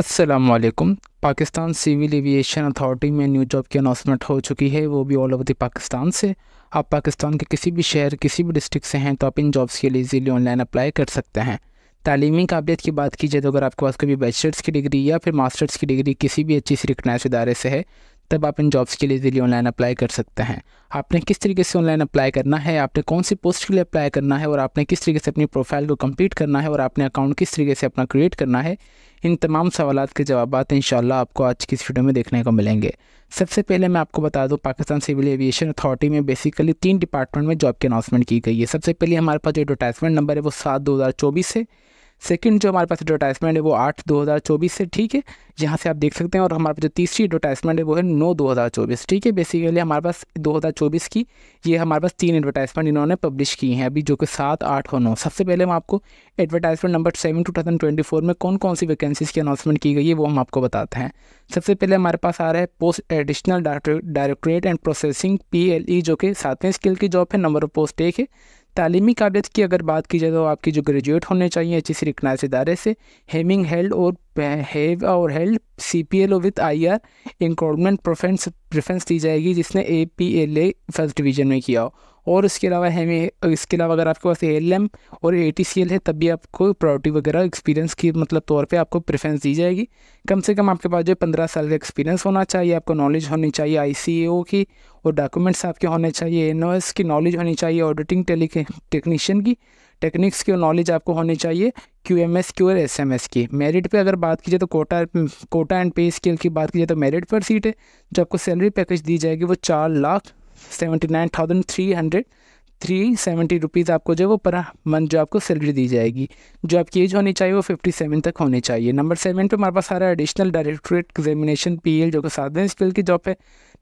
असलकम Pakistan civil aviation authority में new job की अनाउंसमेंट हो चुकी है वो भी ऑल ओवर दी पाकिस्तान से आप पाकिस्तान के किसी भी शहर किसी भी डिस्ट्रिक्ट से हैं तो आप इन जॉब्स के लिए इजीली ऑनलाइन अप्लाई कर सकते हैं तालीमी काबिलियत की बात की जाए तो अगर आपके पास कभी बैचलर्स की डिग्री या फिर मास्टर्स की डिग्री किसी भी अच्छी से रिकनाइज इदारे से है तब आप इन जॉब्स के लिए इजीली ऑनलाइन अप्लाई कर सकते हैं आपने किस तरीके से ऑनलाइन अप्लाई करना है आपने कौन सी पोस्ट के लिए अप्लाई करना है और आपने किस तरीके से अपनी प्रोफाइल को कम्प्लीट करना है और आपने अकाउंट किस तरीके से अपना क्रिएट करना है इन तमाम सवाल के जवाब इन आपको आज की इस वीडियो में देखने को मिलेंगे सबसे पहले मैं आपको बता दूं पाकिस्तान सिविल एविएशन अथॉरिटी में बेसिकली तीन डिपार्टमेंट में जॉब की अनाउंसमेंट की गई है सबसे पहले हमारे पास जो एडवर्टाइजमेंट नंबर है वो सात दो हज़ार चौबीस है सेकंड जो हमारे पास एडवर्टाइजमेंट है वो आठ दो हज़ार चौबीस से ठीक है यहाँ से आप देख सकते हैं और हमारे पास जो तीसरी एडवर्टाइजमेंट है वो है नौ दो हज़ार चौबीस ठीक है बेसिकली हमारे पास दो हज़ार चौबीस की ये हमारे पास तीन एडवर्टाइजमेंट इन्होंने पब्लिश की हैं अभी जो कि सात आठ और नौ सबसे पहले हम आपको advertisement number seven two thousand twenty four में कौन कौन सी वैकेंसीज की अनाउंसमेंट की गई है वो हम आपको बताते हैं सबसे पहले हमारे पास आ रहा है post additional directorate and processing P L E जो कि सातवें स्किल की जॉब है नंबर ऑफ पोस्ट एक है तालीमी काबिलियत की अगर बात की जाए तो आपकी जो ग्रेजुएट होने चाहिए अच्छी सी रिकनाइज इदारे से हेमिंग हेल्ड और हेव eh, और held C P L O with I R इंक्रोडमेंट प्रेफरेंस प्रेफरेंस दी जाएगी जिसने A P L A first division में किया हो और इसके अलावा हमें इसके अलावा अगर आपके पास ए और ए है तब भी आपको प्रॉपर्टी वगैरह एक्सपीरियंस की मतलब तौर पे आपको प्रेफरेंस दी जाएगी कम से कम आपके पास जो पंद्रह साल का एक्सपीरियंस होना चाहिए आपको नॉलेज होनी चाहिए आई की और डॉक्यूमेंट्स आपके होने चाहिए एन की नॉलेज होनी चाहिए ऑडिटिंग टेली टेक्नीशियन की टेक्निक्स की नॉलेज आपको होनी चाहिए क्यू एम एस की और एस एम एस की मेरिट पर अगर बात की जाए तो quota quota and pay scale की बात की जाए तो मेरिट पर सीट है जो आपको सैलरी पैकेज दी जाएगी वो चार lakh seventy nine thousand three hundred three seventy rupees आपको जो है वो पर मंथ जो आपको सैलरी दी जाएगी जो आपकी एज होनी चाहिए वो फिफ्टी सेवन तक होनी चाहिए नंबर सेवन पे हमारे पास सारा additional directorate examination P L जो कि साधन स्किल की जॉब है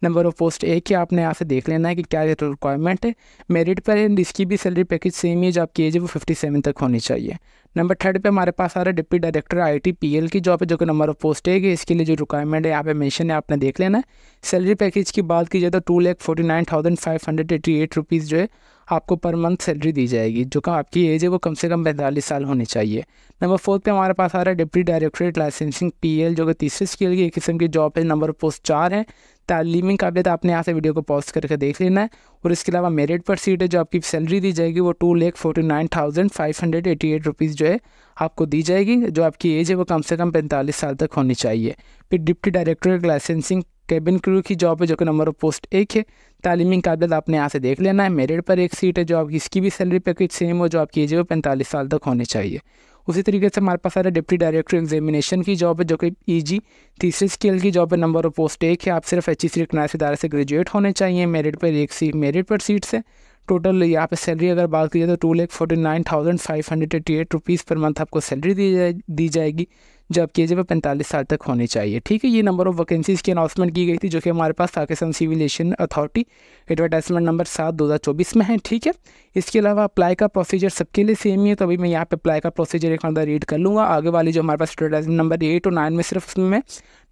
नंबर ऑफ पोस्ट एक ही आपने यहाँ से देख लेना है कि क्या रिक्वायरमेंट है मेरिट पर है इसकी भी सैलरी पैकेज सेम ही जो आपकी एज है वो फिफ्टी सेवन तक होनी चाहिए नंबर थर्ड पे हमारे पास आ रहा है deputy director I T P L की जॉब है जो कि नंबर ऑफ पोस्ट एक है इसके लिए जो रिक्वायरमेंट है यहाँ पे मेंशन है आपने देख लेना है सैलरी पैकेज की बात की जाए तो two lakh forty nine thousand five hundred eighty eight rupees जो है आपको पर मंथ सैलरी दी जाएगी जो कि आपकी एज है वो कम से कम पैंतालीस साल होनी चाहिए नंबर फोर्थ पे हमारे पास आ रहा है डिप्टी डायरेक्टरेट लाइसेंसिंग पीएल जो कि तीसरे स्केल की एक किस्म की जॉब है नंबर पोस्ट चार है तालीमी काबिलियत आपने यहाँ से वीडियो को पॉज करके देख लेना है और इसके अलावा मेरिट पर सीट है जो आपकी सैलरी दी जाएगी वो two lakh forty nine thousand five hundred eighty eight rupees जो है आपको दी जाएगी जो आपकी एज है वो कम से कम पैंतालीस साल तक होनी चाहिए फिर deputy director licensing cabin crew की जॉब है जो कि नंबर ऑफ पोस्ट एक है तालीमी काबिलियत आपने यहाँ से देख लेना है मेरिट पर एक सीट है जो आपकी इसकी भी सैलरी पैकेज सेम हो जो आपकी एज है वो पैंतालीस साल तक होनी चाहिए उसी तरीके से हमारे पास आ रहा है डिप्टी डायरेक्टर एग्जामिनेशन की जॉब है जो कि ईजी e तीसरे स्केल की जॉब है नंबर ऑफ पोस्ट एक है आप सिर्फ एच ई सी रिकनाइज इदारे से ग्रेजुएट होने चाहिए मेरिट पर एक सी मेरिट पर सीट्स है टोटल यहाँ पे सैलरी अगर बात की जाए तो two lakh forty nine thousand five hundred eighty eight rupees per month आपको सैलरी दी जाए दी जाएगी जो आपकी एज है वो पैंतालीस साल तक होनी चाहिए ठीक है ये नंबर ऑफ वैकेंसीज़ की अनाउंसमेंट की गई थी जो कि हमारे पास Pakistan civil aviation authority advertisement number सात दो हज़ार चौबीस में है ठीक है इसके अलावा अप्लाई का प्रोसीजर सबके लिए सेम ही है तो अभी मैं यहाँ पे अप्लाई का प्रोसीजर एक अंदर रीड कर लूँगा आगे वाली जो हमारे पास एडवर्टाइजमेंट नंबर एट और नाइन में सिर्फ उसमें मैं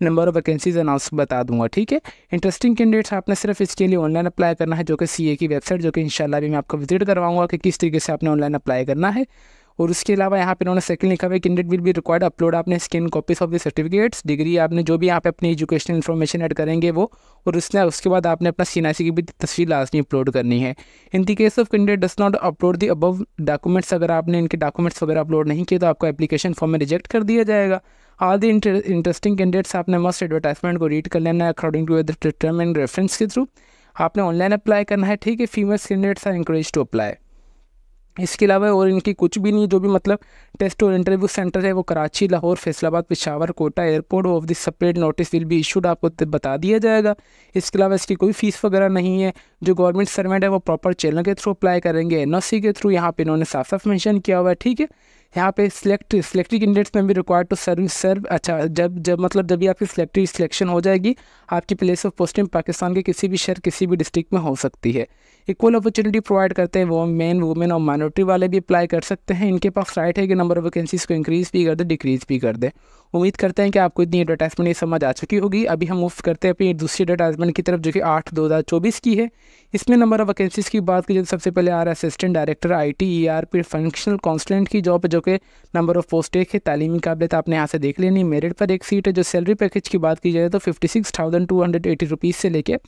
नंबर ऑफ वैकेंसीज अनाउंस बता दूंगा ठीक है इंटरेस्टिंग कैंडिडेट्स आपने सिर्फ इसके लिए ऑनलाइन अप्लाई करना है जो कि सी की वेबसाइट जो कि इंशाल्लाह भी मैं आपको विजिट करवाऊंगा कि किस तरीके से आपने ऑनलाइन अप्लाई करना है और उसके अलावा यहाँ पे इन्होंने सेकंड लिखा हुआ है कैंडिडेट विल भी रिक्वायर्ड अपलोड आपने scan copies of the certificates degree आपने जो भी यहाँ पे अपनी एजुकेशन इन्फॉर्मेशन ऐड करेंगे वो और उसने उसके बाद आपने अपना सी की भी तस्वीर लाजमी अपलोड करनी है in the case of candidate does not upload the above documents अगर आपने इनके डॉक्यूमेंट्स वगैरह अपलोड नहीं किए तो आपका एप्लीकेशन फॉर्म में रिजेक्ट कर दिया जाएगा आल दी इंटरेस्टिंग कैंडिडेट्स आपने मस्ट एडवर्टाइजमेंट को रीड कर लेना है according to term and reference के थ्रू आपने ऑनलाइन अप्लाई करना है ठीक है female candidates are encourage to apply इसके अलावा और इनकी कुछ भी नहीं जो भी मतलब टेस्ट और इंटरव्यू सेंटर है वो Karachi Lahore Faisalabad Peshawar Quetta airport of this separate notice will be issued आपको बता दिया जाएगा इसके अलावा इसकी कोई फ़ीस वगैरह नहीं है जो गवर्नमेंट सर्वेंट है वो प्रॉपर चैनल के थ्रू अप्लाई करेंगे एन e के थ्रू यहाँ पे इन्होंने साफ साफ मैंशन किया हुआ है ठीक है यहाँ पे सिलेक्ट सिलेक्टेड कैंडिडेट्स में भी रिक्वायर्ड टू सर्व सर्व अच्छा जब जब मतलब जब भी आपकी सिलेक्टेड सिलेक्शन हो जाएगी आपकी प्लेस ऑफ पोस्टिंग पाकिस्तान के किसी भी शहर किसी भी डिस्ट्रिक्ट में हो सकती है इक्वल अपॉर्चुनिटी प्रोवाइड करते हैं वो मैन वुमेन और माइनॉरिटी वाले भी अप्लाई कर सकते हैं इनके पास राइट है कि नंबर ऑफ वैकेंसीज को इंक्रीज़ भी कर दे डिक्रीज़ भी कर दे उम्मीद करते हैं कि आपको इतनी एडवर्टाइजमेंट ये समझ आ चुकी होगी अभी हम मूव करते हैं अपनी दूसरी एडवर्टाइजमेंट की तरफ जो कि आठ दो हज़ार चौबीस की है इसमें नंबर ऑफ वैकेंसीज़ की बात की जाए तो सबसे पहले आ रहा है assistant director I T E R फिर फंक्शनल कॉन्सलेंट की जॉब जो कि नंबर ऑफ पोस्ट एक है तालीमी काबिलियत तो आपने यहाँ से देख लेनी मेरिट पर एक सीट है जो सैलरी पैकेज की बात की जाए तो fifty six thousand two hundred eighty rupees से लेकर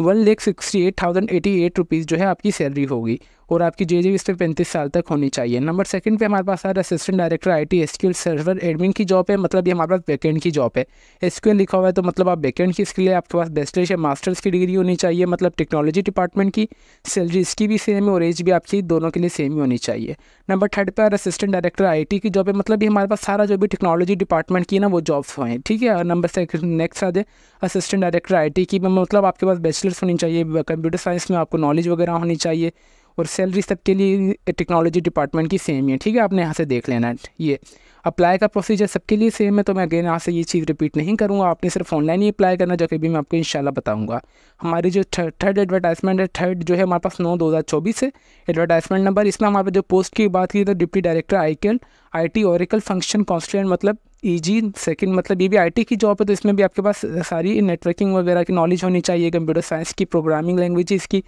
one lakh sixty eight thousand eighty eight rupees जो है आपकी सैलरी होगी और आपकी जे इस पर पैंतीस साल तक होनी चाहिए नंबर सेकंड पे हमारे पास आ रहा है assistant director I T S server admin की जॉब है मतलब ये हमारे पास बैकेंड की जॉब है एस लिखा हुआ है तो मतलब आप बैकेंड की इसके लिए आपके पास बेस्ट है मास्टर्स की डिग्री होनी चाहिए मतलब टेक्नोलॉजी डिपार्टमेंट की सैलरी इसकी भी सेम है और एज भी आपकी दोनों के लिए सेम ही होनी चाहिए नंबर थर्ड पर आ रहा असिस्टेंट डायरेक्टर आई की जॉब है मतलब ये हमारे पास सारा जो भी टेक्नोलॉजी डिपार्टमेंट की ना वो जॉब्स हुए हैं ठीक है नंबर से नेक्स्ट आ जाए असिस्टेंट डायरेक्टर आई की मतलब आपके पास बैचलर्स होनी चाहिए कंप्यूटर साइंस में आपको नॉलेज वगैरह होनी चाहिए और सैलरी सबके लिए टेक्नोलॉजी डिपार्टमेंट की सेम है ठीक है आपने यहाँ से देख लेना है ये अप्लाई का प्रोसीजर सबके लिए सेम है तो मैं अगेन यहाँ से ये चीज़ रिपीट नहीं करूँगा आपने सिर्फ ऑनलाइन ही अप्लाई करना जो कि मैं आपको इंशाल्लाह बताऊँगा हमारी जो थर्ड एडवर्टाइजमेंट है थर्ड जो है हमारे पास नौ दो हज़ार चौबीस है एडवर्टाइजमेंट नंबर इसमें हमारे जो पोस्ट की बात की तो deputy director I K L I T oracle function constant मतलब ई जी सेकेंड मतलब ये भी आई टी की जॉब है तो इसमें भी आपके पास सारी नेटवर्किंग वगैरह की नॉलेज होनी चाहिए कंप्यूटर साइंस की प्रोग्रामिंग लैंग्वेज की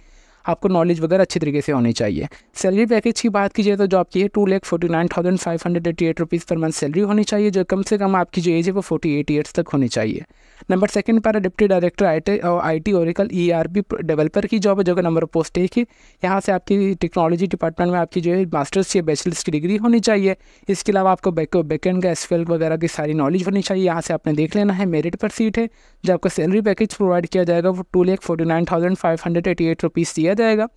आपको नॉलेज वगैरह अच्छे तरीके से होनी चाहिए सैलरी पैकेज की बात की जाए तो जो आपकी है two lakh forty nine thousand five hundred eighty eight rupees per month salary होनी चाहिए जो कम से कम आपकी जो एज है वो फोर्टी एट ईयर्स तक होनी चाहिए नंबर सेकंड पर डिप्टी डायरेक्टर आई टी और I T oracle E R B developer की जॉब है जो कि नंबर पोस्ट एक है यहाँ से आपकी टेक्नोलॉजी डिपार्टमेंट में आपकी जो है मास्टर्स या बैचलर्स की डिग्री होनी चाहिए इसके अलावा आपको बैक बैकेंड का एस वगैरह की सारी नॉलेज होनी चाहिए यहाँ से आपने देख लेना है मेरिट पर सीट है जो आपका सैलरी पैकेज प्रोवाइड किया जाएगा वो two lakh forty nine thousand five hundred eighty eight rupees दिया जाएगा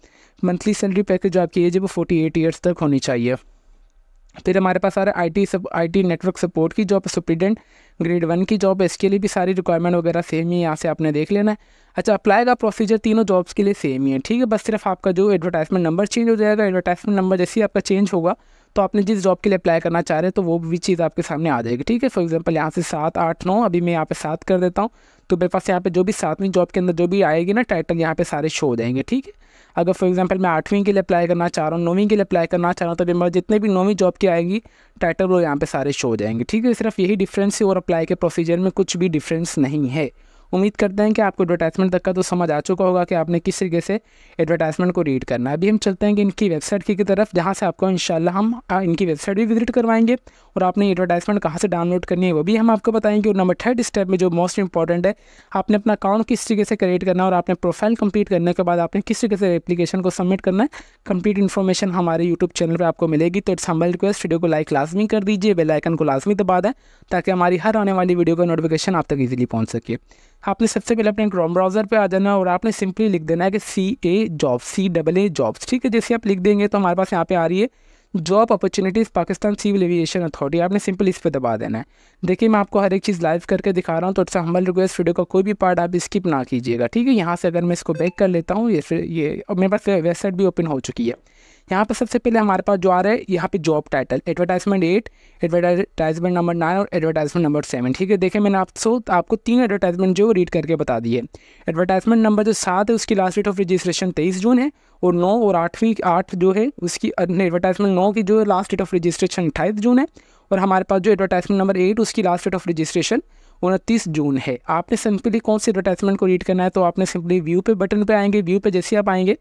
मंथली सैलरी पैकेज जो आपकी एज है वो फोर्टी एट ईयर्स तक होनी चाहिए फिर हमारे पास आ रहा है I T sub I T network support की जॉब सुप्रीडेंट ग्रेड वन की जॉब इसके लिए भी सारी रिक्वायरमेंट वगैरह सेम ही यहाँ से आपने देख लेना है अच्छा अप्लाई का प्रोसीजर तीनों जॉब्स के लिए सेम ही है ठीक है बस सिर्फ आपका जो एडवर्टाइजमेंट नंबर चेंज हो जाएगा एडवर्टाइजमेंट नंबर जैसे ही आपका चेंज होगा तो आपने जिस जॉब के लिए अप्लाई करना चाह रहे हैं तो वो भी चीज़ आपके सामने आ जाएगी ठीक है फॉर एग्जाम्पल यहाँ से सात आठ नौ अभी मैं यहाँ पे सात कर देता हूँ तो मेरे पास यहाँ पे जो भी सातवीं जॉब के अंदर जो भी आएगी ना टाइटल यहाँ पे सारे शो हो जाएंगे ठीक है अगर फॉर एग्जाम्पल मैं आठवीं के लिए अप्लाई करना चाह रहा हूँ नौवीं के लिए अप्लाई करना चाह रहा हूँ तो मेरे जितने भी नौवीं जॉब की आएंगी टाइटल वो यहाँ पर सारे शो हो जाएंगे ठीक है सिर्फ यही डिफरेंस है और अप्लाई के प्रोसीजर में कुछ भी डिफरेंस नहीं है उम्मीद करते हैं कि आपको एडवर्टाइजमेंट तक का तो समझ आ चुका होगा कि आपने किस तरीके से एडवर्टाइजमेंट को रीड करना है अभी हम चलते हैं कि इनकी वेबसाइट की तरफ जहाँ से आपको इन हम इनकी वेबसाइट भी विजिट करवाएंगे और आपने एडवर्टाइजमेंट कहाँ से डाउनलोड करनी है वो भी हम आपको बताएंगे और नंबर थर्ड स्टेप में जो मोस्ट इंपॉर्टेंट है आपने अपना अकाउंट किस तरीके से क्रिएट करना है और आपने प्रोफाइल कंप्लीट करने के बाद आपने किस तरीके से एप्लीकेशन को सबमिट करना है कंप्लीट इन्फॉर्मेशन हमारे यूट्यूब चैनल पर आपको मिलेगी तो इट्स हम रिक्वेस्ट वीडियो को लाइक लाजमी कर दीजिए बेलाइकन को लाजमी दबा दें ताकि हमारी हर आने वाली वीडियो का नोटिफिकेशन आप तक ईजिली पहुँच सके आपने सबसे पहले अपने क्रोम ब्राउज़र पे आ जाना और आपने सिंपली लिख देना है कि C A job C double A jobs ठीक है जैसे आप लिख देंगे तो हमारे पास यहाँ पे आ रही है job opportunities Pakistan civil aviation authority आपने सिंपल इस पर दबा देना है देखिए मैं आपको हर एक चीज़ लाइव करके दिखा रहा हूँ तो इट्स हमल रिक्वेस्ट वीडियो का कोई भी पार्ट आप स्किप ना कीजिएगा ठीक है यहाँ से अगर मैं इसको बैक कर लेता हूँ ये फिर ये मेरे पास वेबसाइट भी ओपन हो चुकी है यहाँ पर सबसे पहले हमारे पास जो आ रहा है यहाँ पे job title advertisement eight advertisement number nine और एडवर्टाइजमेंट नंबर सेवन ठीक है देखें मैंने सो आपको तीन एडवर्टाइजमेंट जो रीड करके बता दी है एडवर्टाइजमेंट नंबर जो सात है उसकी लास्ट डेट ऑफ रजिस्ट्रेशन तेईस जून है और नौ और आठवीं आठ जो है उसकी एडवर्टाइजमेंट नौ की जो लास्ट डेट ऑफ रजिस्ट्रेशन अट्ठाईस जून है और हमारे पास जो एडवर्टाइजमेंट नंबर एट उसकी लास्ट डेट ऑफ रजिस्ट्रेशन उनतीस जून है आपने सिंपली कौन से एडवर्टाइजमेंट को रीड करना है तो आपने सिंपली व्यू पे बटन पे आएंगे व्यू पे जैसे आप आएंगे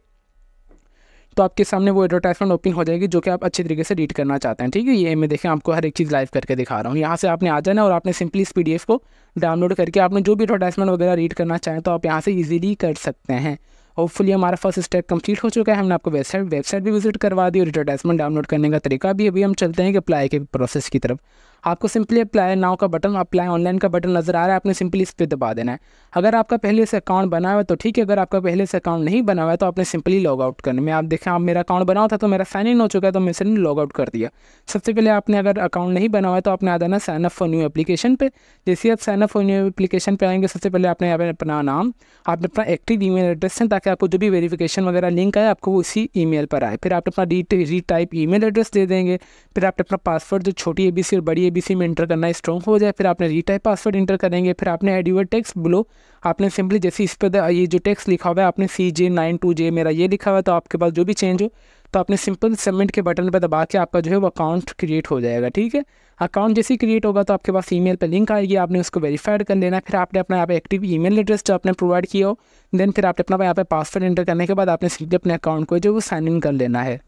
तो आपके सामने वो एडवर्टाइजमेंट ओपन हो जाएगी जो कि आप अच्छे तरीके से रीड करना चाहते हैं ठीक है ये मैं देखें आपको हर एक चीज़ लाइव करके दिखा रहा हूँ यहाँ से आपने आ जाना और आपने सिंपली इस पी को डाउनलोड करके आपने जो भी एडवर्टाइजमेंट वगैरह रीड करना चाहें तो आप यहाँ से ईजिली कर सकते हैं होपफुली हमारा फर्स्ट स्टेप कंप्लीट हो चुका है हमने आपको वेबसाइट वेबसाइट भी विजिट करवा दी और एडवर्टाइजमेंट डाउनलोड करने का तरीका भी अभी हम चलते हैं कि अप्लाई के प्रोसेस की तरफ आपको सिंपली अप्लाई नाव का बटन अप्लाई ऑनलाइन का बटन नज़र आ रहा है आपने सिंपली इस पर दबा देना है अगर आपका पहले से अकाउंट बना हुआ है तो ठीक है अगर आपका पहले से अकाउंट नहीं बना हुआ है तो आपने सिंपली लॉग आउट करना में आप देखें आप मेरा अकाउंट बना हुआ था तो मेरा साइन इन हो चुका है तो मैंने लॉग आउट कर दिया सबसे पहले आपने अगर अकाउंट नहीं बना हुआ है तो आपने आ जाना साइनअप फॉर न्यू एप्लीकेशन पर जैसे आप साइनअप फॉर न्यू एप्लीकेशन पर आएंगे सबसे पहले आपने यहाँ पर अपना नाम आपने अपना एक्टिव ई एड्रेस है ताकि आपको जो भी वेरीफिकेशन वगैरह लिंक आए आपको वो उसी ई पर आए फिर आप अपना री टाइप ई एड्रेस दे देंगे फिर आप अपना पासवर्ड जो छोटी ए और बड़ी बी में इंटर करना स्ट्रॉन्ग हो जाए फिर आपने रीटाइप पासवर्ड इंटर करेंगे फिर आपने एड यूर टेक्स ब्लो आपने सिंपली जैसे इस पर ये जो टेक्स लिखा हुआ है आपने सी जे नाइन टू जे मेरा ये लिखा हुआ है तो आपके पास जो भी चेंज हो तो आपने सिंपल सबमिट के बटन पर दबा के आपका जो है वो अकाउंट क्रिएट हो जाएगा ठीक है अकाउंट जैसे क्रिएट होगा तो आपके पास ईमेल पर लिंक आएगी आपने उसको वेरीफाइड कर लेना फिर आपने अपना यहाँ पे एक्टिव ईमेल एड्रेस जो आपने प्रोवाइड किया हो देन फिर आपने अपना यहाँ पे पासवर्ड एंटर करने के बाद आपने सीधे अपने अकाउंट को जो वो साइन इन कर लेना है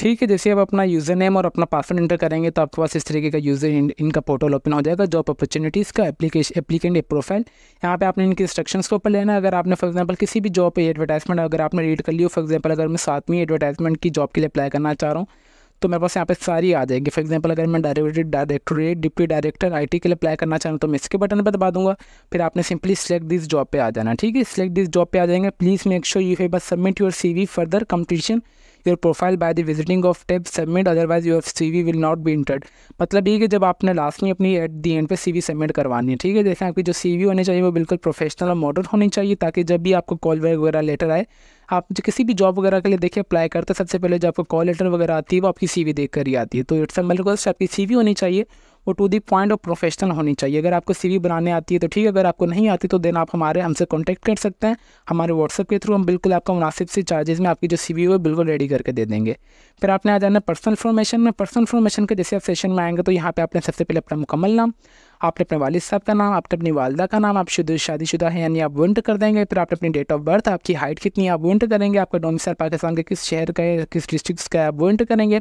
ठीक है जैसे आप अपना यूज़र नेम और अपना पासवर्ड इंटर करेंगे तो आपके पास इस तरीके का यूज़र इनका पोर्टल ओपन हो जाएगा जॉब अपॉर्चुनिटीज़ का एप्लीकेशन एप्लीकेंट प्रोफाइल यहाँ पे आपने इनके इंस्ट्रक्शंस के ऊपर लेना अगर आपने फॉर एग्जांपल किसी भी जॉब पे एडवर्टाइजमेंट अगर आपने रीड कर ली फॉर एग्जाम्पल अगर मैं सातवीं एडवर्टाइजमेंट की जॉब के लिए अप्लाई करना चाह रहा हूँ तो मेरे पास यहाँ पे सारी आ जाएगी फॉर एग्जांपल अगर मैं directorate directorate deputy director IT के लिए अप्लाई करना चाहूँ तो मैं इसके बटन पर दबा दूंगा फिर आपने सिंपली सिलेक्ट दिस जॉब पे आ जाना ठीक है सिलेक्ट दिस जॉब पे आ जाएंगे प्लीज़ मेक श्योर यू बस submit your C V further competition your profile by the visiting of tab submit otherwise your C V will not be entered मतलब ये कि जब आपने लास्ट में अपनी एट दी एंड पे सी वी सबमिट करवानी है ठीक है जैसे आपकी जो सी वी होनी चाहिए वो बिल्कुल प्रोफेशनल और मॉडर्न होनी चाहिए ताकि जब भी आपको कॉल वगैरह लेटर आए आप जो किसी भी जॉब वगैरह के लिए देखिए अप्लाई करते हैं सबसे पहले जो आपको कॉल लेटर वगैरह आती है वो आपकी सी वी देख कर ही आती है तो इट्स मेरे को आपकी सी वी होनी चाहिए वो to the point of professional होनी चाहिए अगर आपको सी बनाने आती है तो ठीक है अगर आपको नहीं आती तो देन आप हमारे हमसे कॉन्टैक्ट कर सकते हैं हमारे व्हाट्सअप के थ्रू हम बिल्कुल आपका मुनासिब से चार्जेस में आपकी जो सी वी बिल्कुल रेडी करके दे देंगे फिर आपने आ जाना पर्सनल फॉर्मेशन में पर्सनल फॉर्मेशन के जैसे आप सेशन में आएंगे तो यहाँ पर आपने सबसे पहले अपना मुकम्मल नाम आपने अपने वालिद साहब का नाम आपने अपनी वालदा का नाम आप शुद्ध शादीशुदा है यानी आप वंट कर देंगे फिर आपने अपनी डेट ऑफ बर्थ आपकी हाइट कितनी आप वंट करेंगे आपका डोमिसाइल पाकिस्तान के किस शहर का है किस डिस्ट्रिक्ट का है आप वंट करेंगे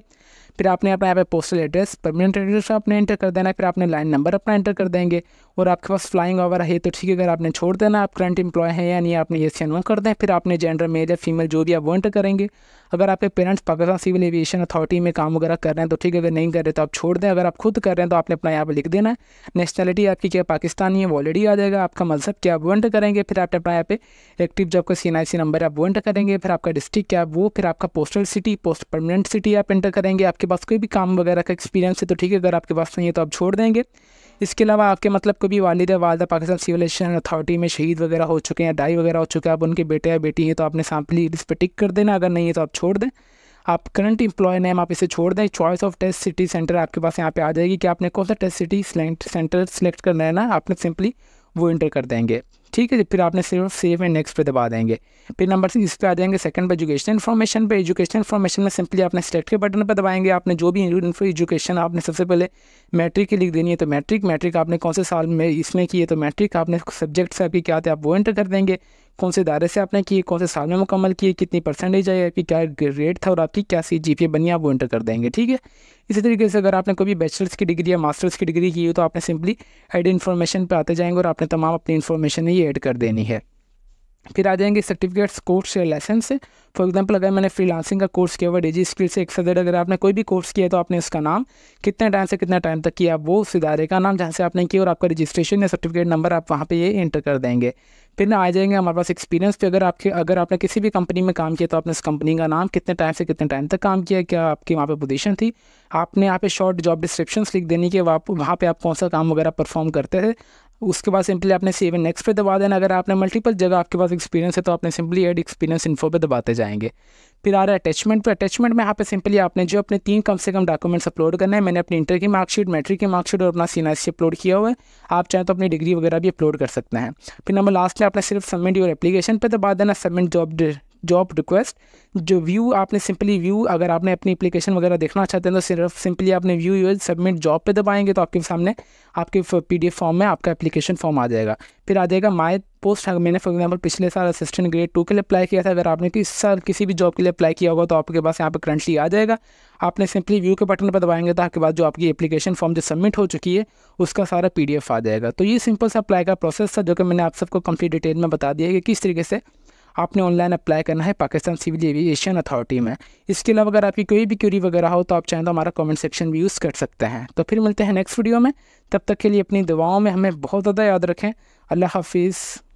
फिर आपने अपना यहाँ पे पोस्टल एड्रेस परमानेंट एड्रेस आपने एंटर कर देना है फिर आपने लाइन नंबर अपना एंटर कर देंगे और आपके पास फ्लाइंग ओवर है तो ठीक है अगर आपने छोड़ देना आप करंट एम्प्लॉय हैं यानी आपने ये सी कर दें फिर आपने जेंडर मेल या फीमेल जो भी आप वंट करेंगे अगर आपके parents Pakistan civil aviation authority में काम वगैरह कर रहे हैं तो ठीक है अगर नहीं कर रहे तो आप छोड़ दें अगर आप खुद कर रहे हैं तो आपने अपना यहाँ पर लिख देना है आपकी क्या पाकिस्तानी है वो ऑलरेडी आ जाएगा आपका मजहब क्या आप वेंट करेंगे फिर आपने अपना यहाँ पे एक्टिव जब का सी नंबर आप वेंट करेंगे फिर आपका डिस्ट्रिक्ट क्या वो फिर आपका postal city post permanent city आप एंटर करेंगे आपके पास कोई भी काम वगैरह का एक्सपीरियंस है तो ठीक है अगर आपके पास नहीं है तो आप छोड़ देंगे इसके अलावा आपके मतलब कभी वालद वालदा पाकिस्तान सिविल अथॉरिटी में शहीद वगैरह हो चुके हैं डाई वगैरह हो चुके हैं आप उनके बेटे या बेटी हैं तो आपने सैम्पली इस पर टिक कर देना अगर नहीं है तो आप छोड़ दें आप करंट इंप्लॉय नेम आप इसे छोड़ दें choice of test city centre आपके पास यहाँ पे आ जाएगी कि आपने कौन सा टेस्ट सिटी सेंटर सेलेक्ट करना है ना आपने सिंपली वो इंटर कर देंगे ठीक है तो फिर आपने सिर्फ सेव एंड नेक्स्ट पे दबा देंगे फिर नंबर सिक्स इस पर आ जाएंगे सेकंड पर एजुकेशन इन्फॉर्मेशन पे एजुकेशन इन्फॉर्मेशन में सिंपली आपने सेलेक्ट के बटन पर दबाएंगे आपने जो भी एजुकेशन आपने सबसे पहले मैट्रिक की लिख देनी है तो मैट्रिक मैट्रिक आपने कौन से साल में इसमें किए तो मैट्रिक आपने सब्जेक्ट से आपकी क्या थे आप वो एंटर कर देंगे कौन से दायरे से आपने किए कौन से साल में मुकम्मल किए कितनी परसेंटेज आई आपकी क्या ग्रेड था और आपकी क्या सी जी बनी आप वो इंटर कर देंगे ठीक है इसी तरीके से अगर आपने कोई भी बैचलर्स की डिग्री या मास्टर्स की डिग्री की हो तो आपने सिंपली एड इन्फॉर्मेशन पर आते जाएंगे और आपने तमाम अपनी इन्फॉर्मेशन ही ऐड कर देनी है फिर आ जाएंगे सर्टिफिकेट्स कोर्स या लाइसेंस फॉर एग्जांपल अगर मैंने फ्रीलांसिंग का कोर्स किया हुआ डिजी स्किल से एक सदर अगर आपने कोई भी कोर्स किया तो आपने उसका नाम कितने टाइम से कितने टाइम तक किया वो उस इदारे का नाम जहाँ से आपने किया और आपका रजिस्ट्रेशन या सर्टिफिकेट नंबर आप वहाँ पर ये एंटर कर देंगे फिर ना आ जाएंगे हमारे पास एक्सपीरियंस पे अगर आपके अगर आपने किसी भी कंपनी में काम किया तो आपने उस कंपनी का नाम कितने टाइम से कितने टाइम तक काम किया क्या आपकी वहाँ पर पोजिशन थी आपने यहाँ पे शॉर्ट जॉब डिस्क्रिप्शन लिख देनी कि वहाँ वहाँ पे आप कौन सा काम वगैरह परफॉर्म करते थे उसके बाद सिंपली आपने सेव एंड नेक्स्ट पे दबा देना अगर आपने मल्टीपल जगह आपके पास एक्सपीरियंस है तो आपने सिंपली एड एक्सपीरियंस इन्फो पे दबाते जाएंगे फिर आ रहा है अटैचमेंट पर अटैचमेंट में यहाँ पे सिंपली आपने जो अपने तीन कम से कम डॉक्यूमेंट्स अपलोड करना है मैंने अपनी इंटर की मार्कशीट मैट्रिक की मार्कशीट और अपना सी अपलोड किया हुआ है आप चाहें तो अपनी डिग्री वगैरह भी अपलोड कर सकते हैं फिर नंबर लास्ट में आपने सिर्फ सबमिट योर एप्लीकेशन पर दबा देना सबमिट जॉब जॉब रिक्वेस्ट जो व्यू आपने सिंपली व्यू अगर आपने अपनी एप्लीकेशन वगैरह देखना चाहते हैं तो सिर्फ सिंपली आपने व्यू यू सबमिट जॉब पे दबाएंगे तो आपके सामने आपके पीडीएफ फॉर्म में आपका एप्लीकेशन फॉर्म आ जाएगा फिर आ जाएगा माय पोस्ट मैंने फॉर एग्जाम्पल पिछले साल असिस्टेंट ग्रेड टू के लिए अप्लाई किया था अगर आपने इस साल किसी भी जॉब के लिए अप्लाई किया होगा तो आपके पास यहाँ पर करंटली आ जाएगा आपने सिंपली व्यू के बटन पर दबाएंगे तो आपके पास जो आपकी एप्लीकेशन फॉर्म जो सबमिट हो चुकी है उसका सारा पी आ जाएगा तो ये सिंपल सा अप्लाई का प्रोसेस था जो कि मैंने आप सबको कंप्लीट डिटेल में बता दिया कि किस तरीके से आपने ऑनलाइन अप्लाई करना है पाकिस्तान सिविल एविएशन अथॉरिटी में इसके अलावा अगर आपकी कोई भी क्यूरी वगैरह हो तो आप चाहें तो हमारा कमेंट सेक्शन भी यूज़ कर सकते हैं तो फिर मिलते हैं नेक्स्ट वीडियो में तब तक के लिए अपनी दुआओं में हमें बहुत ज़्यादा याद रखें अल्लाह हाफिज़